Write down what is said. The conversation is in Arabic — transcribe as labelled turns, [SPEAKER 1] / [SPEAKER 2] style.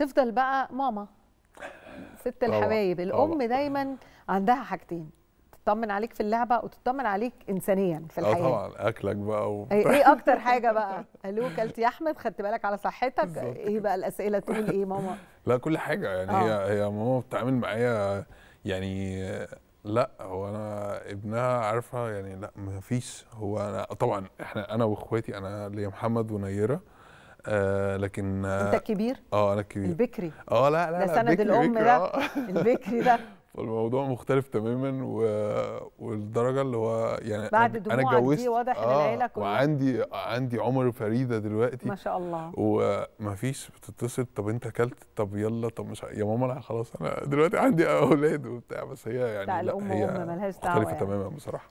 [SPEAKER 1] تفضل بقى ماما ست الحبايب الام دايما عندها حاجتين تطمن عليك في اللعبه وتطمن عليك انسانيا في آه، الحياه طبعا
[SPEAKER 2] اكلك بقى و... ايه, إيه
[SPEAKER 1] اكتر حاجه بقى الو كلت يا احمد خدت بالك على صحتك ايه بقى الاسئله تقول ايه ماما
[SPEAKER 3] لا كل حاجه يعني هي آه. هي ماما بتتعامل معايا يعني لا هو انا ابنها عارفه يعني لا ما فيش هو انا طبعا احنا انا واخواتي انا ليا محمد ونيره آه لكن آه انت كبير اه انا كبير البكري اه لا لا ده سند بكري الام بكري ده آه.
[SPEAKER 1] البكري ده
[SPEAKER 3] فالموضوع مختلف تماما و... والدرجه اللي هو يعني بعد انا اتجوزت واضح آه العيله كلها وعندي عندي عمر فريده دلوقتي ما شاء الله ومفيش بتتصل طب انت اكلت طب يلا طب مش يا ماما انا خلاص انا دلوقتي عندي اولاد وبتاع بس هي يعني لا الام هي ام مالهاش دعوه مختلفه يعني. تماما بصراحه